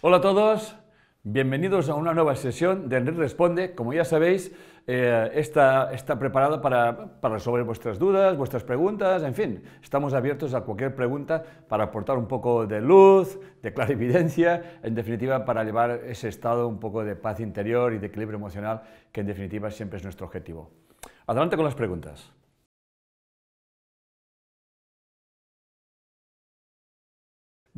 Hola a todos, bienvenidos a una nueva sesión de Enrique Responde. Como ya sabéis, eh, está, preparado preparada para, para, resolver vuestras dudas, vuestras preguntas, en fin, estamos abiertos a cualquier pregunta para aportar un poco de luz, de clarividencia, en definitiva, para llevar ese estado un poco de paz interior y de equilibrio emocional, que en definitiva siempre es nuestro objetivo. Adelante con las preguntas.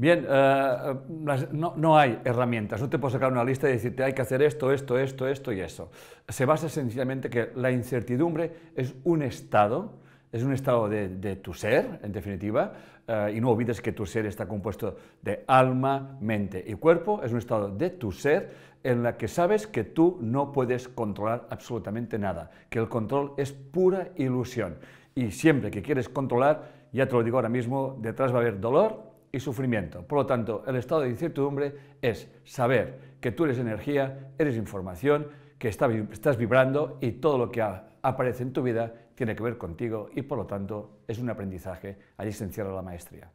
Bien, eh, eh, no, hay herramientas, no te puedo sacar una lista y decirte hay que hacer esto, esto, esto, esto y eso. Se basa sencillamente que la incertidumbre es un estado, es un estado de, tu ser, en definitiva, eh, y no olvides que tu ser está compuesto de alma, mente y cuerpo, es un estado de tu ser en la que sabes que tú no puedes controlar absolutamente nada, que el control es pura ilusión. Y siempre que quieres controlar, ya te lo digo ahora mismo, detrás va a haber dolor, y sufrimiento. Por lo tanto, el estado de incertidumbre es saber que tú eres energía, eres información, que estás vibrando y todo lo que aparece en tu vida tiene que ver contigo y por lo tanto es un aprendizaje. Allí se encierra la maestría.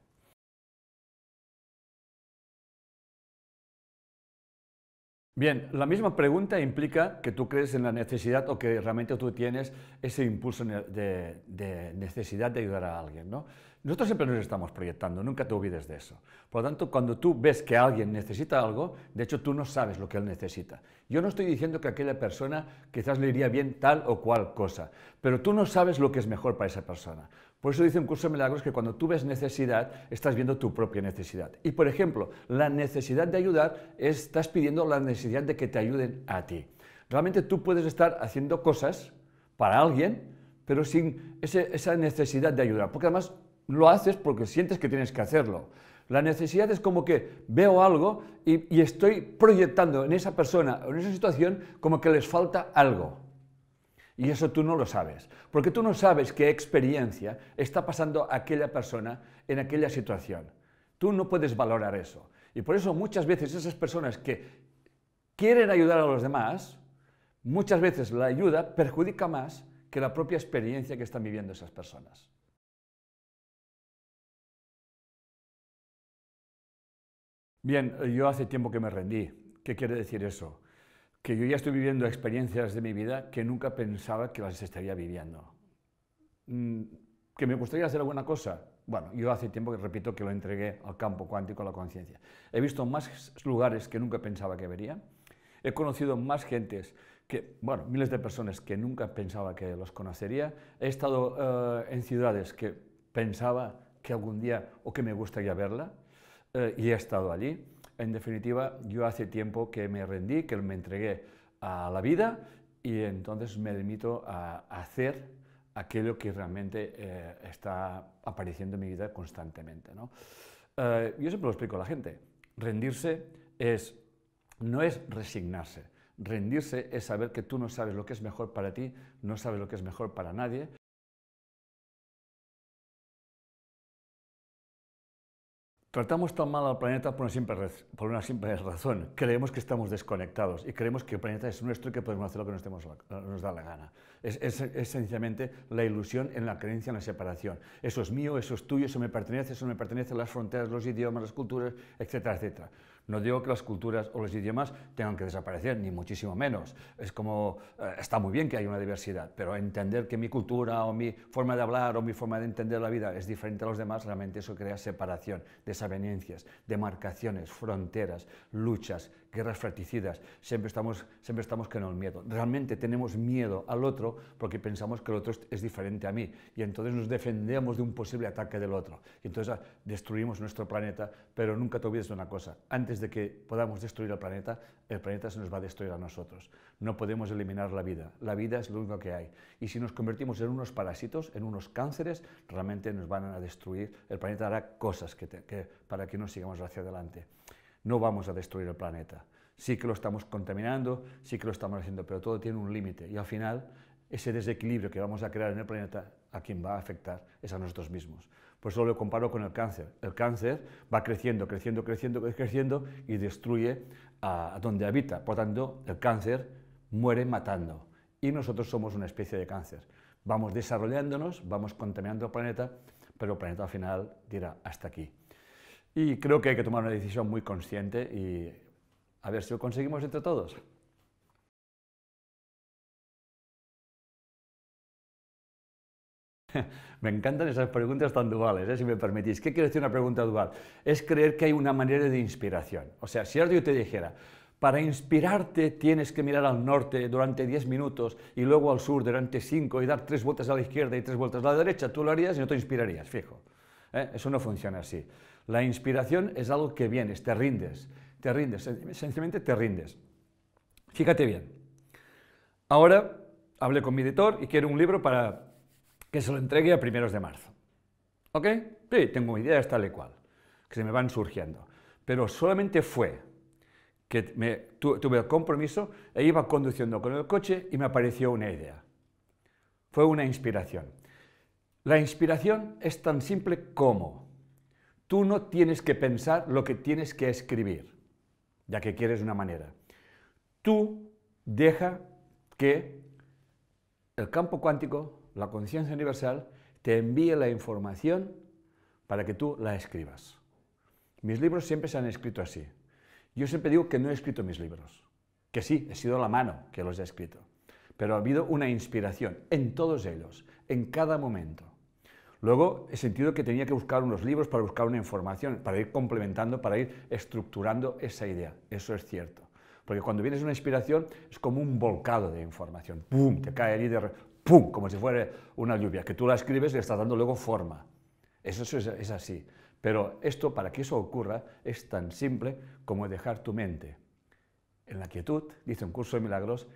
Bien, la misma pregunta implica que tú crees en la necesidad o que realmente tú tienes ese impulso de, de necesidad de ayudar a alguien, ¿no? Nosotros siempre nos estamos proyectando, nunca te olvides de eso. Por lo tanto, cuando tú ves que alguien necesita algo, de hecho tú no sabes lo que él necesita. Yo no estoy diciendo que aquella persona quizás le iría bien tal o cual cosa, pero tú no sabes lo que es mejor para esa persona. Por eso dice un curso de milagros que cuando tú ves necesidad, estás viendo tu propia necesidad. Y por ejemplo, la necesidad de ayudar, estás pidiendo la necesidad de que te ayuden a ti. Realmente tú puedes estar haciendo cosas para alguien, pero sin esa necesidad de ayudar. Porque además lo haces porque sientes que tienes que hacerlo. La necesidad es como que veo algo y, estoy proyectando en esa persona o en esa situación como que les falta algo. Y eso tú no lo sabes, porque tú no sabes qué experiencia está pasando aquella persona en aquella situación. Tú no puedes valorar eso. Y por eso muchas veces esas personas que quieren ayudar a los demás, muchas veces la ayuda perjudica más que la propia experiencia que están viviendo esas personas. Bien, eh, yo hace tiempo que me rendí. ¿Qué quiere decir eso? Que yo ya estoy viviendo experiencias de mi vida que nunca pensaba que las estaría viviendo. Mm, ¿Que me gustaría hacer alguna cosa? Bueno, yo hace tiempo que repito que lo entregué al campo cuántico, a la conciencia. He visto más lugares que nunca pensaba que vería. He conocido más gentes que, bueno, miles de personas que nunca pensaba que los conocería. He estado eh, en ciudades que pensaba que algún día o que me gustaría verla. Eh, y he estado allí. En definitiva, yo hace tiempo que me rendí, que me entregué a la vida y entonces me limito a hacer aquello que realmente eh, está apareciendo en mi vida constantemente. ¿no? Eh, yo siempre lo explico a la gente. Rendirse es, no es resignarse. Rendirse es saber que tú no sabes lo que es mejor para ti, no sabes lo que es mejor para nadie Tratamos tan mal al planeta por una, simple, razón. Creemos que estamos desconectados y creemos que el planeta es nuestro y que podemos hacer lo que nos, da la gana. Es, es, la ilusión en la creencia en la separación. Eso es mío, eso es tuyo, eso me pertenece, eso me pertenece, las fronteras, los idiomas, las culturas, etcétera, etcétera. No digo que las culturas o los idiomas tengan que desaparecer, ni muchísimo menos. Es como, eh, está muy bien que haya una diversidad, pero entender que mi cultura o mi forma de hablar o mi forma de entender la vida es diferente a los demás, realmente eso crea separación, desavenencias, demarcaciones, fronteras, luchas, guerras fratricidas. Siempre estamos, siempre estamos con el miedo. Realmente tenemos miedo al otro porque pensamos que el otro es diferente a mí y entonces nos defendemos de un posible ataque del otro. Y entonces ah, destruimos nuestro planeta, pero nunca te olvides de una cosa. Antes desde de que podamos destruir el planeta, el planeta se nos va a destruir a nosotros. No podemos eliminar la vida. La vida es lo único que hay. Y si nos convertimos en unos parásitos, en unos cánceres, realmente nos van a destruir. El planeta hará cosas para que nos sigamos hacia adelante. No vamos a destruir el planeta. Sí que lo estamos contaminando, sí que lo estamos haciendo, pero todo tiene un límite. Y al final, ese desequilibrio que vamos a crear en el planeta, a quien va a afectar es a nosotros mismos. Por eso lo comparo con el cáncer. El cáncer va creciendo, creciendo, creciendo, creciendo y destruye a donde habita. Por tanto, el cáncer muere matando. Y nosotros somos una especie de cáncer. Vamos desarrollándonos, vamos contaminando el planeta, pero el planeta al final dirá hasta aquí. Y creo que hay que tomar una decisión muy consciente y a ver si lo conseguimos entre todos. Me encantan esas preguntas tan duales, ¿eh? si me permitís. ¿Qué quiere decir una pregunta dual? Es creer que hay una manera de inspiración. O sea, si yo te dijera, para inspirarte tienes que mirar al norte durante 10 minutos y luego al sur durante 5 y dar tres vueltas a la izquierda y tres vueltas a la derecha, tú lo harías y no te inspirarías, fijo. ¿eh? Eso no funciona así. La inspiración es algo que vienes, te rindes, te rindes, sencillamente te rindes. Fíjate bien. Ahora hablé con mi editor y quiero un libro para que se lo entregue a primeros de marzo. ¿Ok? Sí, tengo ideas tal y cual, que se me van surgiendo. Pero solamente fue que tuve el compromiso e iba conduciendo con el coche y me apareció una idea. Fue una inspiración. La inspiración es tan simple como tú no tienes que pensar lo que tienes que escribir, ya que quieres una manera. Tú deja que el campo cuántico la conciencia universal te envíe la información para que tú la escribas. Mis libros siempre se han escrito así. Yo siempre digo que no he escrito mis libros, que sí, he sido la mano que los he escrito, pero ha habido una inspiración en todos ellos, en cada momento. Luego he sentido que tenía que buscar unos libros para buscar una información, para ir complementando, para ir estructurando esa idea. Eso es cierto. Porque cuando vienes una inspiración es como un volcado de información. ¡Pum! Te cae allí de... ¡Pum! Como si fuera una lluvia. Que tú la escribes y le estás dando luego forma. Eso es, es así. Pero esto, para que eso ocurra, es tan simple como dejar tu mente en la quietud, dice un curso de milagros,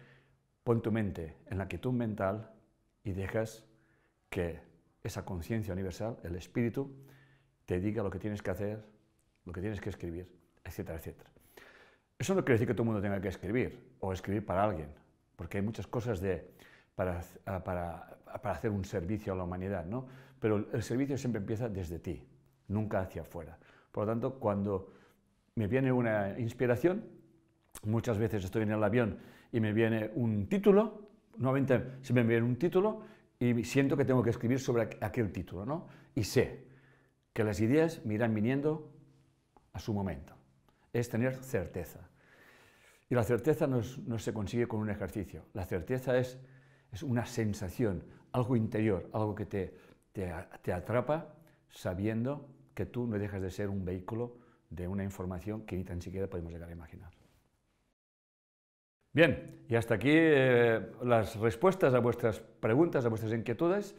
pon tu mente en la quietud mental y dejas que esa conciencia universal, el espíritu, te diga lo que tienes que hacer, lo que tienes que escribir, etcétera, etcétera. Eso no quiere decir que todo el mundo tenga que escribir o escribir para alguien, porque hay muchas cosas de, para, ah, para hacer un servicio a la humanidad, ¿no? Pero el servicio siempre empieza desde ti, nunca hacia afuera. Por lo tanto, cuando me viene una inspiración, muchas veces estoy en el avión y me viene un título, nuevamente se me viene un título y siento que tengo que escribir sobre aquel título, ¿no? Y sé que las ideas me irán viniendo a su momento. Es tener certeza. Y la certeza no, se consigue con un ejercicio. La certeza es, una sensación, algo interior, algo que te, atrapa sabiendo que tú no dejas de ser un vehículo de una información que ni tan siquiera podemos llegar a imaginar. Bien, y hasta aquí eh, las respuestas a vuestras preguntas, a vuestras inquietudes.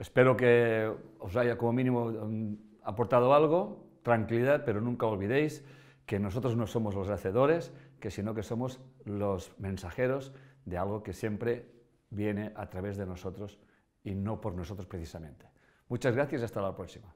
Espero que os haya como mínimo mm, aportado algo, tranquilidad, pero nunca olvidéis que nosotros no somos los hacedores, que sino que somos los mensajeros de algo que siempre viene a través de nosotros y no por nosotros precisamente. Muchas gracias y hasta la próxima.